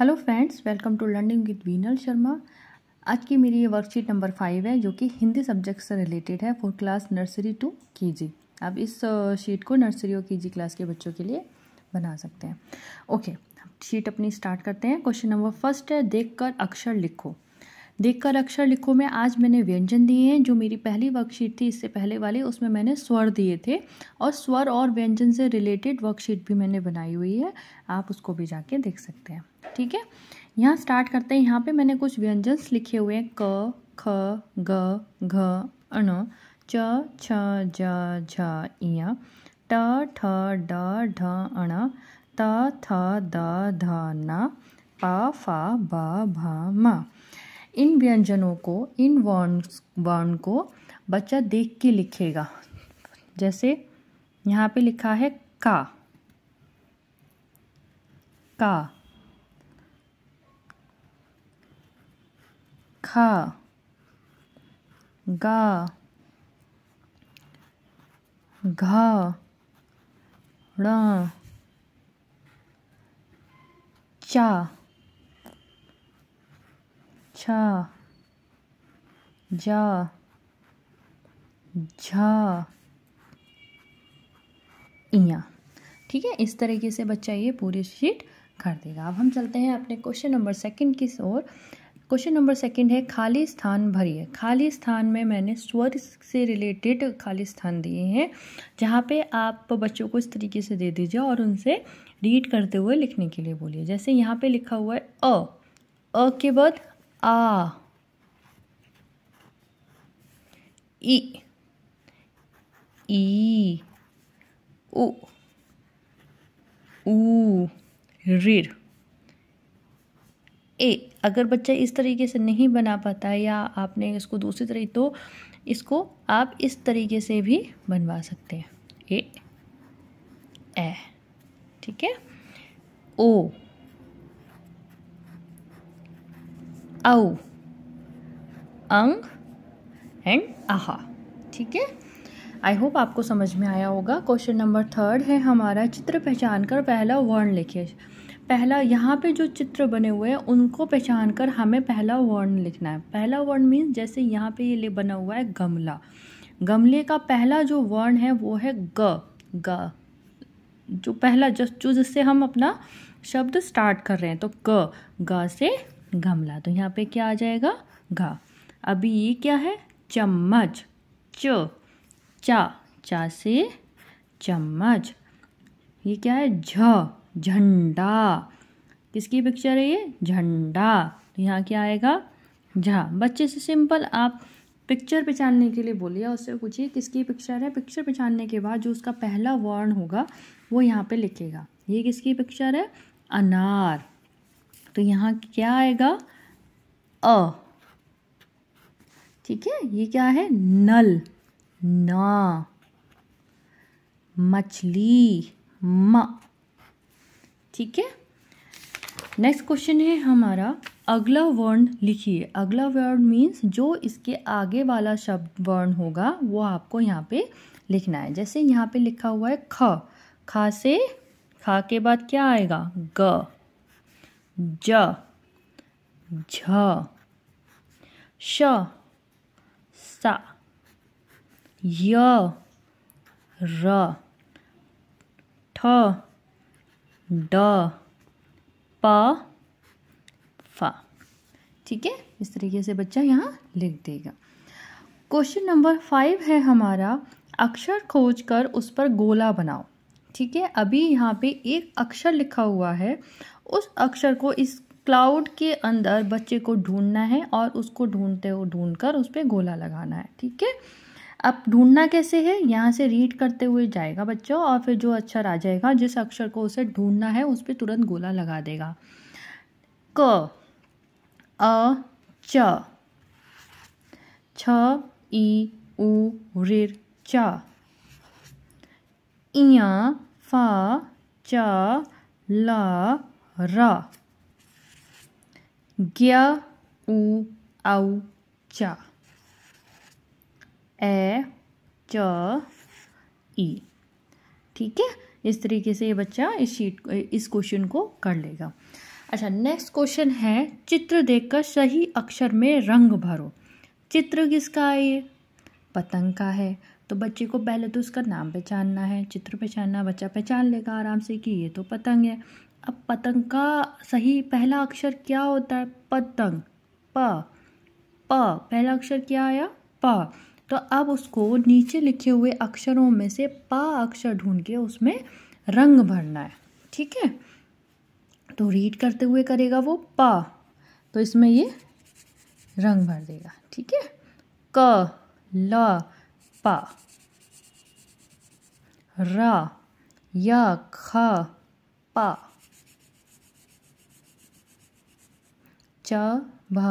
hello friends welcome to learning with Veenal Sharma आज की मेरी ये वर्कशीट नंबर फाइव है जो कि हिंदी सब्जेक्ट से रिलेटेड है for class nursery to KG आप इस शीट को नर्सरी और केजी क्लास के बच्चों के लिए बना सकते हैं ओके शीट अपनी स्टार्ट करते हैं क्वेश्चन नंबर फर्स्ट है देखकर अक्षर लिखो देखकर अक्षर लिखो में आज मैंने व्यंजन दिए हैं जो मेरी पहली वर्कशीट थी इससे पहले वाली उसमें मैंने स्वर दिए थे और स्वर और व्यंजन से रिलेटेड वर्कशीट भी मैंने बनाई हुई है आप उसको भी जाके देख सकते हैं ठीक है यहाँ स्टार्ट करते हैं यहाँ पे मैंने कुछ व्यंजन लिखे हुए हैं क ख ग घ अण च छ ज झ इया ट ठ ड ढ अण त थ द ध न प फ ब भ म इन व्यंजनों को इन वर्ण वर्ण को बच्चा देख के लिखेगा जैसे यहाँ पे लिखा है का का खा गा घा णा चा छा जा झा इया ठीक है इस तरीके से बच्चा ये पूरी शीट कर देगा अब हम चलते हैं अपने क्वेश्चन नंबर सेकंड की ओर क्वेश्चन नंबर सेकंड है खाली स्थान भरिए खाली स्थान में मैंने स्वर से रिलेटेड खाली स्थान दिए हैं जहाँ पे आप बच्चों को इस तरीके से दे दीजिए और उनसे रीड करते हुए लिखने के लिए बोलिए जैसे यहाँ पे लिखा हुआ है अ अ के बाद आ ई ई उ ऊ ए अगर बच्चा इस तरीके से नहीं बना पाता है या आपने इसको दूसरी तरीके तो इसको आप इस तरीके से भी बनवा सकते हैं ए ए ठीक है ओ औ अंग एंड आहा ठीक है आई होप आपको समझ में आया होगा क्वेश्चन नंबर थर्ड है हमारा चित्र पहचान कर पहला वर्ण लिखे पहला यहाँ पे जो चित्र बने हुए हैं उनको पहचान कर हमें पहला वर्ण लिखना है पहला वर्ण मीन्स जैसे यहाँ पे ये बना हुआ है गमला गमले का पहला जो वर्ण है वो है ग ग जो पहला जस्ट जो जिससे हम अपना शब्द स्टार्ट कर रहे हैं तो ग ग से गमला तो यहाँ पे क्या आ जाएगा घ अभी ये क्या है चम्मच च चा चा से चम्मच ये क्या है झ झंडा किसकी पिक्चर है ये झंडा तो यहाँ क्या आएगा झा बच्चे से सिंपल आप पिक्चर पहचानने के लिए बोलिए उससे पूछिए किसकी पिक्चर है पिक्चर पहचानने के बाद जो उसका पहला वर्ण होगा वो यहाँ पे लिखेगा ये किसकी पिक्चर है अनार तो यहाँ क्या आएगा अ ठीक है ये क्या है नल ना मछली म ठीक है नेक्स्ट क्वेश्चन है हमारा अगला वर्ण लिखिए अगला वर्ण मीन्स जो इसके आगे वाला शब्द वर्ण होगा वो आपको यहाँ पे लिखना है जैसे यहाँ पे लिखा हुआ है ख खा से खा के बाद क्या आएगा ग ज झ श सा य र ठ ड प फ ठीक है इस तरीके से बच्चा यहाँ लिख देगा क्वेश्चन नंबर फाइव है हमारा अक्षर खोज कर उस पर गोला बनाओ ठीक है अभी यहाँ पे एक अक्षर लिखा हुआ है उस अक्षर को इस क्लाउड के अंदर बच्चे को ढूंढना है और उसको ढूंढते ढूंढ कर उस पर गोला लगाना है ठीक है अब ढूंढना कैसे है यहाँ से रीड करते हुए जाएगा बच्चों और फिर जो अक्षर आ जाएगा जिस अक्षर को उसे ढूंढना है उस पर तुरंत गोला लगा देगा क अ च छ ई उ रिर च इया फा च ल र ग्य उ औ चा ए च ई ठीक है इस तरीके से ये बच्चा इस शीट इस क्वेश्चन को कर लेगा अच्छा नेक्स्ट क्वेश्चन है चित्र देखकर सही अक्षर में रंग भरो चित्र किसका है ये पतंग का है तो बच्चे को पहले तो उसका नाम पहचानना है चित्र पहचानना बच्चा पहचान लेगा आराम से कि ये तो पतंग है अब पतंग का सही पहला अक्षर क्या होता है पतंग प प पहला अक्षर क्या आया प तो अब उसको नीचे लिखे हुए अक्षरों में से पा अक्षर ढूंढ के उसमें रंग भरना है ठीक है तो रीड करते हुए करेगा वो पा तो इसमें ये रंग भर देगा ठीक है क ल पा र या ख पा च भ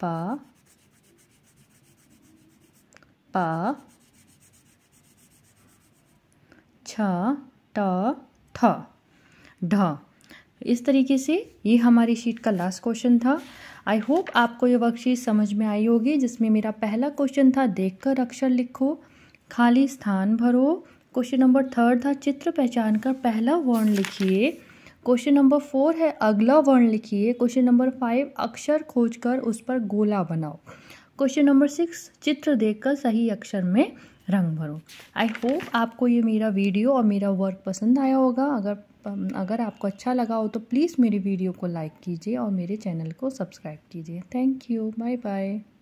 पा छ ट थ ढ इस तरीके से ये हमारी शीट का लास्ट क्वेश्चन था आई होप आपको ये वर्कशीट समझ में आई होगी जिसमें मेरा पहला क्वेश्चन था देखकर अक्षर लिखो खाली स्थान भरो क्वेश्चन नंबर थर्ड था चित्र पहचान कर पहला वर्ण लिखिए क्वेश्चन नंबर फोर है अगला वर्ण लिखिए क्वेश्चन नंबर फाइव अक्षर खोजकर उस पर गोला बनाओ क्वेश्चन नंबर सिक्स चित्र देखकर सही अक्षर में रंग भरो आई होप आपको ये मेरा वीडियो और मेरा वर्क पसंद आया होगा अगर अगर आपको अच्छा लगा हो तो प्लीज़ मेरी वीडियो को लाइक कीजिए और मेरे चैनल को सब्सक्राइब कीजिए थैंक यू बाय बाय